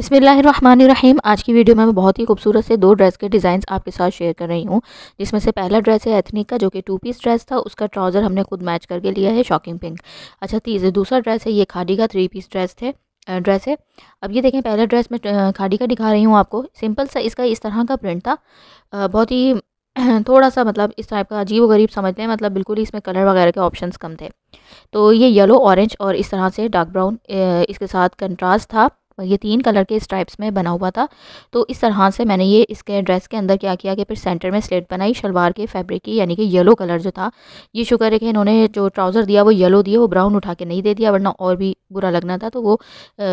बिसमीम आज की वीडियो में मैं बहुत ही खूबसूरत से दो ड्रेस के डिज़ाइन आपके साथ शेयर कर रही हूँ जिसमें से पहला ड्रेस है एथनिक का जो कि टू पीस ड्रेस था उसका ट्राउज़र हमने खुद मैच करके लिया है शॉकिंग पिंक अच्छा तीसरे दूसरा ड्रेस है ये खादी का थ्री पीस ड्रेस थे ड्रेस है अब ये देखें पहला ड्रेस मैं खादी का दिखा रही हूँ आपको सिंपल सा इसका इस तरह का प्रिंट था बहुत ही थोड़ा सा मतलब इस टाइप का अजीब गरीब समझ लें मतलब बिल्कुल ही इसमें कलर वगैरह के ऑप्शन कम थे तो ये येलो ऑरेंज और इस तरह से डार्क ब्राउन इसके साथ कंट्रास्ट था ये तीन कलर के स्ट्राइप्स में बना हुआ था तो इस तरह से मैंने ये इसके ड्रेस के अंदर क्या किया कि फिर सेंटर में स्लेट बनाई शलवार के फैब्रिक की यानी कि येलो कलर जो था ये शुक्र है कि इन्होंने जो ट्राउज़र दिया वो येलो दिया वो ब्राउन उठा के नहीं दे दिया वरना और भी बुरा लगना था तो वो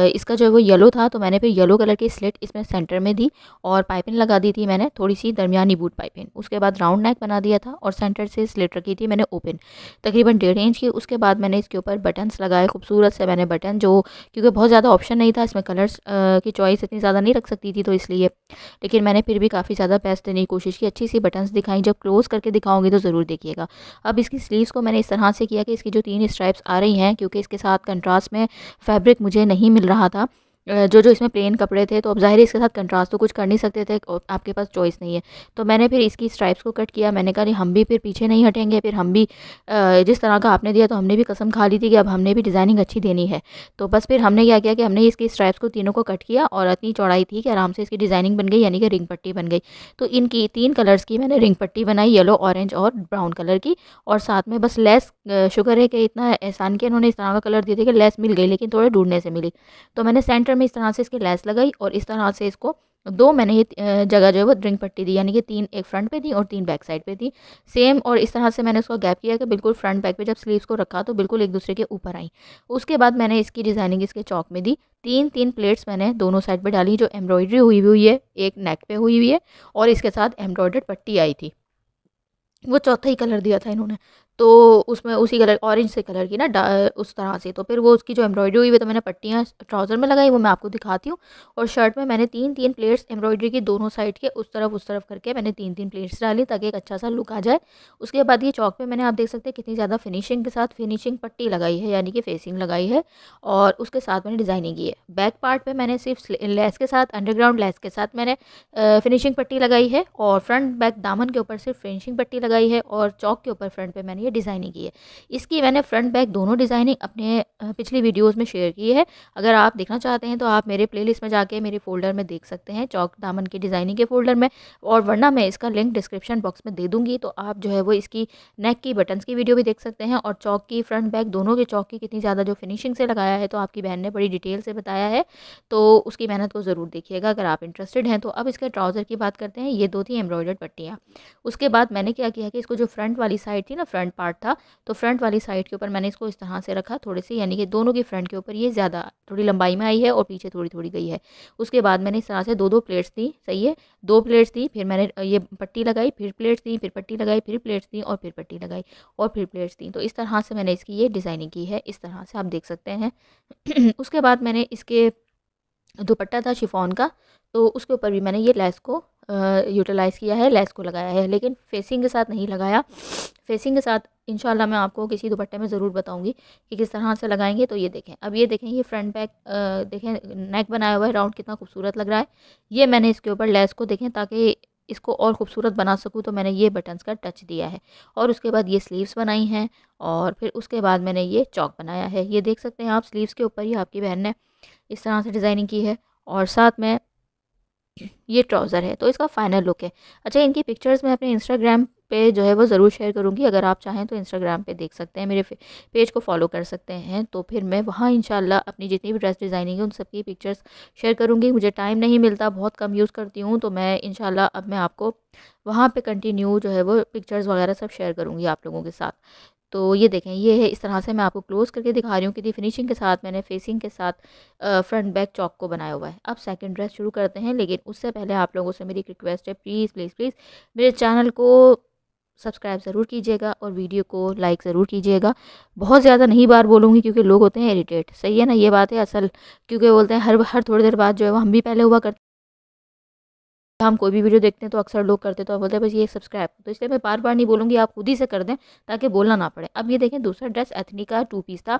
इसका जो है वो येलो था तो मैंने फिर येलो कलर की स्लेट इसमें सेंटर में दी और पाइपिन लगा दी थी मैंने थोड़ी सी दरमियानी बूट पाइपिंग उसके बाद राउंड नेक बना दिया था और सेंटर से स्लेट रखी थी मैंने ओपन तकरीबन डेढ़ इंच की उसके बाद मैंने इसके ऊपर बटन्स लगाए खूबसूरत से मैंने बटन जो क्योंकि बहुत ज़्यादा ऑप्शन नहीं था इसमें कलर्स की चॉइस इतनी ज़्यादा नहीं रख सकती थी तो इसलिए लेकिन मैंने फिर भी काफ़ी ज़्यादा बेस्ट देने की कोशिश की अच्छी सी बटन्स दिखाई जब क्लोज़ करके दिखाऊंगी तो ज़रूर देखिएगा अब इसकी स्लीव्स को मैंने इस तरह से किया कि इसकी जो तीन स्ट्राइप्स आ रही हैं क्योंकि इसके साथ कंट्रास्ट में फैब्रिक मुझे नहीं मिल रहा था जो जो इसमें प्लेन कपड़े थे तो अब ज़ाहिर इसके साथ कंट्रास्ट तो कुछ कर नहीं सकते थे आपके पास चॉइस नहीं है तो मैंने फिर इसकी स्ट्राइप्स को कट किया मैंने कहा हम भी फिर पीछे नहीं हटेंगे फिर हम भी जिस तरह का आपने दिया तो हमने भी कसम खा ली थी कि अब हमने भी डिज़ाइनिंग अच्छी देनी है तो बस फिर हमने क्या किया कि हमने इसकी स्ट्राइप्स को तीनों को कट किया और इतनी चौड़ाई थी कि आराम से इसकी डिज़ाइनिंग बन गई यानी कि रिंग पट्टी बन गई तो इनकी तीन कलर्स की मैंने रिंग पट्टी बनाई येलो ऑरेंज और ब्राउन कलर की और साथ में बस लेस शुगर है कि इतना एहसान किया इन्होंने इस तरह का कलर दिया थे कि लेस मिल गई लेकिन थोड़े ढूंढने से मिली तो मैंने सेंटर सेंटर में इस तरह से इसकी लेस लगाई और इस तरह से इसको दो मैंने ये जगह जो है वो ड्रिंक पट्टी दी यानी कि तीन एक फ्रंट पे दी और तीन बैक साइड पे दी सेम और इस तरह से मैंने उसका गैप किया कि बिल्कुल फ्रंट बैक पे जब स्लीव्स को रखा तो बिल्कुल एक दूसरे के ऊपर आई उसके बाद मैंने इसकी डिज़ाइनिंग इसके चौक में दी तीन तीन प्लेट्स मैंने दोनों साइड पर डाली जो एम्ब्रॉयडरी हुई हुई है एक नेक पर हुई हुई है और इसके साथ एम्ब्रॉयडर्ड पट्टी आई थी वो चौथा ही कलर दिया था इन्होंने तो उसमें उसी कलर ऑरेंज से कलर की ना उस तरह से तो फिर वो उसकी जो एम्ब्रॉयडरी हुई हुई तो मैंने पट्टियाँ ट्राउज़र में लगाई वो मैं आपको दिखाती हूँ और शर्ट में मैंने तीन तीन प्लेट्स एम्ब्रॉयडरी की दोनों साइड के उस तरफ उस तरफ करके मैंने तीन तीन प्लेट्स डाली ताकि एक अच्छा सा लुक आ जाए उसके बाद ये चौक पर मैंने आप देख सकते हैं कितनी ज़्यादा फिनिशिंग के साथ फिनिशिंग पट्टी लगाई है यानी कि फेसिंग लगाई है और उसके साथ मैंने डिज़ाइनिंग की है बैक पार्ट पर मैंने सिर्फ लेस के साथ अंडरग्राउंड लेस के साथ मैंने फिनिशिंग पट्टी लगाई है और फ्रंट बैक दामन के ऊपर सिर्फ फिनिशिंग पट्टी लगाई लगाई है और चौक के ऊपर फ्रंट पे मैंने ये डिज़ाइनिंग की है इसकी मैंने फ्रंट बैक दोनों डिज़ाइनिंग अपने पिछली वीडियोज़ में शेयर की है अगर आप देखना चाहते हैं तो आप मेरे प्लेलिस्ट में जाके मेरे फ़ोल्डर में देख सकते हैं चौक दामन की डिज़ाइनिंग के फ़ोल्डर में और वरना मैं इसका लिंक डिस्क्रिप्शन बॉक्स में दे दूँगी तो आप जो है वो इसकी नेक की बटन्स की वीडियो भी देख सकते हैं और चौक की फ्रंट बैक दोनों के चौक की कितनी ज़्यादा जो फिनिशिंग से लगाया है तो आपकी बहन ने बड़ी डिटेल से बताया है तो उसकी मेहनत को ज़रूर देखिएगा अगर आप इंटरेस्टेड हैं तो अब इसके ट्राउज़र की बात करते हैं ये दो थी एम्ब्रॉयडर्ड पट्टियाँ उसके बाद मैंने क्या किया है कि इसको जो फ्रंट वाली साइड थी ना फ्रंट पार्ट था तो फ्रंट वाली साइड के ऊपर मैंने इसको इस तरह से रखा थोड़े से यानी कि दोनों के फ्रंट के ऊपर ये ज़्यादा थोड़ी लंबाई में आई है और पीछे थोड़ी थोड़ी गई है उसके बाद मैंने इस तरह से दो दो प्लेट्स दी सही है दो प्लेट्स दी फिर मैंने ये पट्टी लगाई फिर प्लेट्स दी फिर पट्टी लगाई फिर प्लेट्स दी और फिर पट्टी लगाई और फिर प्लेट्स दी तो इस तरह से मैंने इसकी ये डिज़ाइनिंग की है इस तरह से आप देख सकते हैं उसके बाद मैंने इसके दुपट्टा था शिफॉन का तो उसके ऊपर भी मैंने ये लेस को यूटिलाइज़ किया है लेस को लगाया है लेकिन फेसिंग के साथ नहीं लगाया फेसिंग के साथ इन मैं आपको किसी दुपट्टे में ज़रूर बताऊँगी कि किस तरह से लगाएंगे तो ये देखें अब ये देखें ये फ्रंट बैक देखें नेक बनाया हुआ है राउंड कितना खूबसूरत लग रहा है ये मैंने इसके ऊपर लेस को देखें ताकि इसको और ख़ूबसूरत बना सकूँ तो मैंने ये बटन्स का टच दिया है और उसके बाद ये स्लीव्स बनाई हैं और फिर उसके बाद मैंने ये चौक बनाया है ये देख सकते हैं आप स्लीव्स के ऊपर ही आपकी बहन ने इस तरह से डिज़ाइनिंग की है और साथ में ये ट्राउज़र है तो इसका फाइनल लुक है अच्छा इनकी पिक्चर्स मैं अपने इंस्टाग्राम पे जो है वो ज़रूर शेयर करूँगी अगर आप चाहें तो इंस्टाग्राम पे देख सकते हैं मेरे पेज को फॉलो कर सकते हैं तो फिर मैं वहाँ इन अपनी जितनी भी ड्रेस डिज़ाइनिंग है उन सबकी पिक्चर्स शेयर करूँगी मुझे टाइम नहीं मिलता बहुत कम यूज़ करती हूँ तो मैं इन अब मैं आपको वहाँ पर कंटिन्यू जो है वो पिक्चर्स वगैरह सब शेयर करूँगी आप लोगों के साथ तो ये देखें ये है इस तरह से मैं आपको क्लोज़ करके दिखा रही हूँ कि फिनिशिंग के साथ मैंने फेसिंग के साथ फ्रंट बैक चौक को बनाया हुआ है अब सेकंड ड्रेस शुरू करते हैं लेकिन उससे पहले आप लोगों से मेरी एक रिक्वेस्ट है प्लीज़ प्लीज़ प्लीज़ मेरे चैनल को सब्सक्राइब ज़रूर कीजिएगा और वीडियो को लाइक ज़रूर कीजिएगा बहुत ज़्यादा नहीं बार बोलूँगी क्योंकि लोग होते हैं इरीटेट सही है ना ये बात है असल क्योंकि बोलते हैं हर हर थोड़ी देर बाद जो है वो हम भी पहले हुआ करते तो हम कोई भी वीडियो देखते हैं तो अक्सर लोग करते तो आप बोलते हैं बस ये सब्सक्राइब तो इसलिए मैं बार बार नहीं बोलूँगी आप खुद ही से कर दें ताकि बोलना ना पड़े अब ये देखें दूसरा ड्रेस एथनी का टू पीस था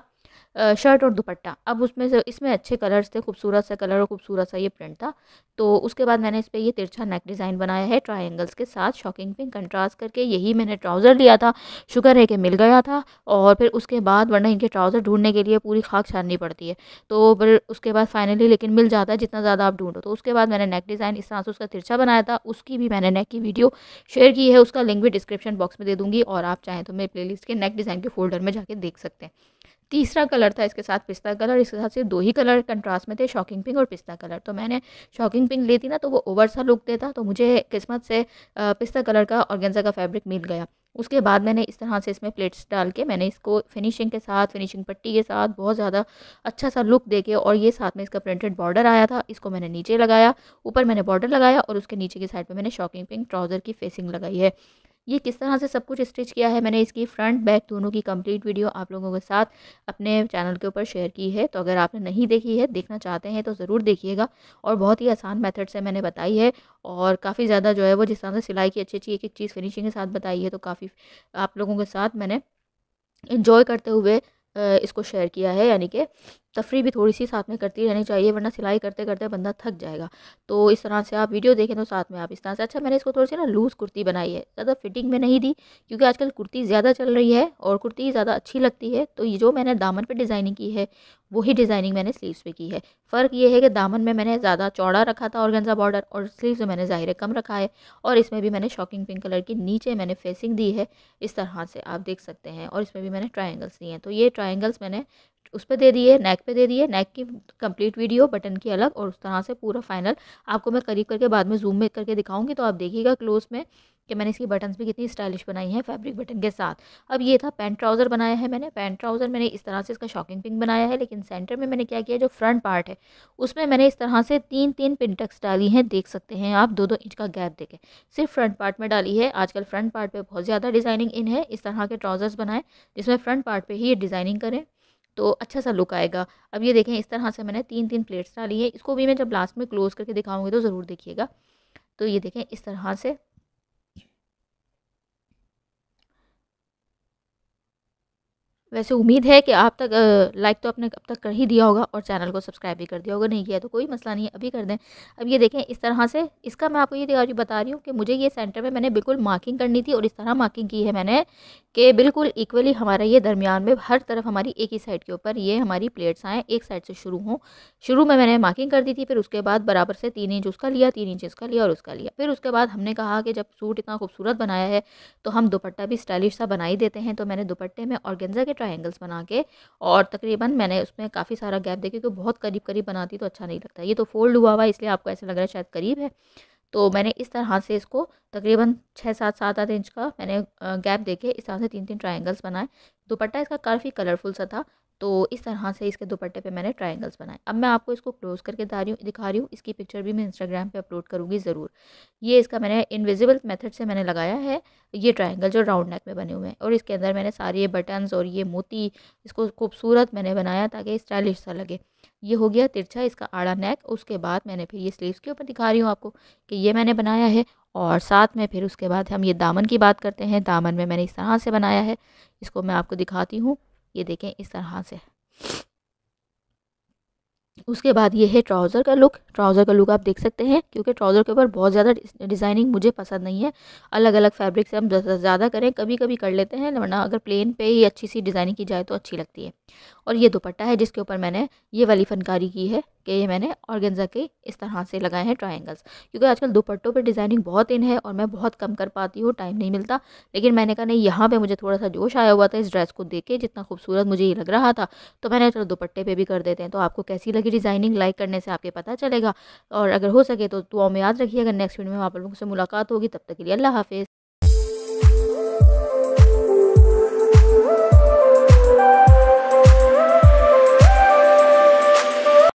शर्ट और दुपट्टा अब उसमें से इसमें अच्छे कलर्स थे खूबसूरत सा कलर और खूबसूरत सा ये प्रिंट था तो उसके बाद मैंने इस पर यह तिरछा नेक डिज़ाइन बनाया है ट्राइंगल्स के साथ शॉकिंग पिंक कंट्रास्ट करके यही मैंने ट्राउज़र लिया था शुगर है कि मिल गया था और फिर उसके बाद वरना इनके ट्राउज़र ढूंढने के लिए पूरी खाक छाननी पड़ती है तो फिर उसके बाद फाइनली लेकिन मिल जाता है जितना ज़्यादा आप ढूंढो तो उसके बाद मैंने नेक डिज़ाइन इस तरह से उसका तिरछा अच्छा बनाया था उसकी भी मैंने नेक की वीडियो शेयर की है उसका लिंक भी डिस्क्रिप्शन बॉक्स में दे दूंगी और आप चाहें तो मेरे प्लेलिस्ट के नेक डिज़ाइन के फोल्डर में जाके देख सकते हैं तीसरा कलर था इसके साथ पिस्ता कलर इसके साथ सिर्फ दो ही कलर कंट्रास्ट में थे शॉकिंग पिंक और पिस्ता कलर तो मैंने शॉकिंग पिंक लेती ना तो वो ओवर सा लुक देता तो मुझे किस्मत से पिस्ता कलर का और का फैब्रिक मिल गया उसके बाद मैंने इस तरह से इसमें प्लेट्स डाल के मैंने इसको फिनिशिंग के साथ फिनिशिंग पट्टी के साथ बहुत ज़्यादा अच्छा सा लुक दे के और ये साथ में इसका प्रिंटेड बॉर्डर आया था इसको मैंने नीचे लगाया ऊपर मैंने बॉर्डर लगाया और उसके नीचे की साइड पर मैंने शॉकिंग पिंक ट्राउज़र की फेसिंग लगाई है ये किस तरह से सब कुछ स्टिच किया है मैंने इसकी फ्रंट बैक दोनों की कंप्लीट वीडियो आप लोगों के साथ अपने चैनल के ऊपर शेयर की है तो अगर आपने नहीं देखी है देखना चाहते हैं तो ज़रूर देखिएगा और बहुत ही आसान मेथड से मैंने बताई है और काफ़ी ज़्यादा जो है वो जिस तरह से सिलाई की अच्छी अच्छी एक एक चीज़ फिनिशिंग के साथ बताई है तो काफ़ी आप लोगों के साथ मैंने इन्जॉय करते हुए इसको शेयर किया है यानी कि तफरी भी थोड़ी सी साथ में करती रहनी चाहिए वरना सिलाई करते करते बंदा थक जाएगा तो इस तरह से आप वीडियो देखें तो साथ में आप इस तरह से अच्छा मैंने इसको थोड़ी सी ना लूज़ कुर्ती बनाई है ज़्यादा फिटिंग में नहीं दी क्योंकि आजकल कुर्ती ज़्यादा चल रही है और कुर्ती ज़्यादा अच्छी लगती है तो ये जो मैंने दामन पर डिज़ाइनिंग की है वही डिज़ाइनिंग मैंने स्लीव्स पे की है फ़र्क ये है कि दामन में मैंने ज़्यादा चौड़ा रखा था गंजा बॉर्डर और स्लीव्स में मैंने ज़ाहिर कम रखा है और इसमें भी मैंने शॉकिंग पिंक कलर की नीचे मैंने फेसिंग दी है इस तरह से आप देख सकते हैं और इसमें भी मैंने ट्राइंगल्स दिए हैं तो ये ट्राइंगल्स मैंने उस पर दे दी है नेक पे दे दी है नेक की कंप्लीट वीडियो बटन की अलग और उस तरह से पूरा फाइनल आपको मैं करीब करके बाद में जूम में करके दिखाऊंगी तो आप देखिएगा क्लोज में कि मैंने इसकी बटन्स भी कितनी स्टाइलिश बनाई हैं फैब्रिक बटन के साथ अब ये था पैंट ट्राउज़र बनाया है मैंने पैंट ट्राउज़र मैंने इस तरह से इसका शॉकिंग पिंक बनाया है लेकिन सेंटर में मैंने क्या किया जो फ्रंट पार्ट है उसमें मैंने इस तरह से तीन तीन पिनटक्स डाली हैं देख सकते हैं आप दो दो इंच का गैप देखें सिर्फ फ्रंट पार्ट में डाली है आजकल फ्रंट पार्ट पर बहुत ज़्यादा डिज़ाइनिंग इन है इस तरह के ट्राउज़र्स बनाएं जिसमें फ्रंट पार्ट पर ही डिज़ाइनिंग करें तो अच्छा सा लुक आएगा अब ये देखें इस तरह से मैंने तीन तीन प्लेट्स डाली है इसको भी मैं जब लास्ट में क्लोज़ करके दिखाऊँगी तो ज़रूर देखिएगा तो ये देखें इस तरह से वैसे उम्मीद है कि आप तक लाइक तो आपने अब तक कर ही दिया होगा और चैनल को सब्सक्राइब भी कर दिया होगा नहीं किया तो कोई मसला नहीं है अभी कर दें अब ये देखें इस तरह से इसका मैं आपको ये बता रही हूँ कि मुझे ये सेंटर में मैंने बिल्कुल मार्किंग करनी थी और इस तरह मार्किंग की है मैंने कि बिल्कुल इक्वली हमारा ये दरमियान में हर तरफ हमारी एक ही साइड के ऊपर ये हमारी प्लेट्स आएँ एक साइड से शुरू हों शुरू में मैंने मार्किंग कर दी थी फिर उसके बाद बराबर से तीन इंच उसका लिया तीन इंच इसका लिया और उसका लिया फिर उसके बाद हमने कहा कि जब सूट इतना खूबसूरत बनाया है तो हम दुपट्टा भी स्टाइलिश सा बना ही देते हैं तो मैंने दुपट्टे में और गेंजा के ट्रायंगल्स बना के और तकरीबन मैंने उसमें काफ़ी सारा गैप देखा क्योंकि बहुत करीब करीब बनाती तो अच्छा नहीं लगता ये तो फोल्ड हुआ हुआ है इसलिए आपको ऐसा लग रहा है शायद करीब है तो मैंने इस तरह से इसको तकरीबन छः सात सात आठ इंच का मैंने गैप देखे इस तरह से तीन तीन ट्राइंगल्स बनाए दुपट्टा इसका काफ़ी कलरफुल सा था तो इस तरह से इसके दुपट्टे पे मैंने ट्रायंगल्स बनाए अब मैं आपको इसको क्लोज़ करके दा रही हूँ दिखा रही हूँ इसकी पिक्चर भी मैं इंस्टाग्राम पे अपलोड करूँगी ज़रूर ये इसका मैंने इनविजिबल मेथड से मैंने लगाया है ये ट्रायंगल जो राउंड नेक में बने हुए हैं और इसके अंदर मैंने सारे ये बटन्स और ये मोती इसको खूबसूरत मैंने बनाया ताकि स्टाइलिश सा लगे ये हो गया तिरछा इसका आड़ा नेक उसके बाद मैंने फिर ये स्लीव के ऊपर दिखा रही हूँ आपको कि ये मैंने बनाया है और साथ में फिर उसके बाद हम ये दामन की बात करते हैं दामन में मैंने इस तरह से बनाया है इसको मैं आपको दिखाती हूँ ये देखें इस तरह से उसके बाद ये है ट्राउज़र का लुक ट्राउज़र का लुक आप देख सकते हैं क्योंकि ट्राउज़र के ऊपर बहुत ज़्यादा डिज़ाइनिंग मुझे पसंद नहीं है अलग अलग फैब्रिक से हम ज़्यादा करें कभी कभी कर लेते हैं वरना अगर प्लेन पे ही अच्छी सी डिज़ाइनिंग की जाए तो अच्छी लगती है और ये दुपट्टा है जिसके ऊपर मैंने ये वाली फनकारी की है कि ये मैंने ऑर्गेंजा के इस तरह से लगाए हैं ट्रायंगल्स क्योंकि आजकल दुपट्टों पे डिज़ाइनिंग बहुत इन है और मैं बहुत कम कर पाती हूँ टाइम नहीं मिलता लेकिन मैंने कहा नहीं यहाँ पे मुझे थोड़ा सा जोश आया हुआ था इस ड्रेस को देख के जितना खूबसूरत मुझे ये लग रहा था तो मैंने चलो दुपट्टे पर भी कर देते हैं तो आपको कैसी लगी डिज़ाइनिंग लाइक करने से आपके पता चलेगा और अगर हो सके तो दुआ में याद रखिएगा नेक्स्ट वीडियो में आप लोगों से मुलाकात होगी तब तक के लिए अल्लाह हाफिज़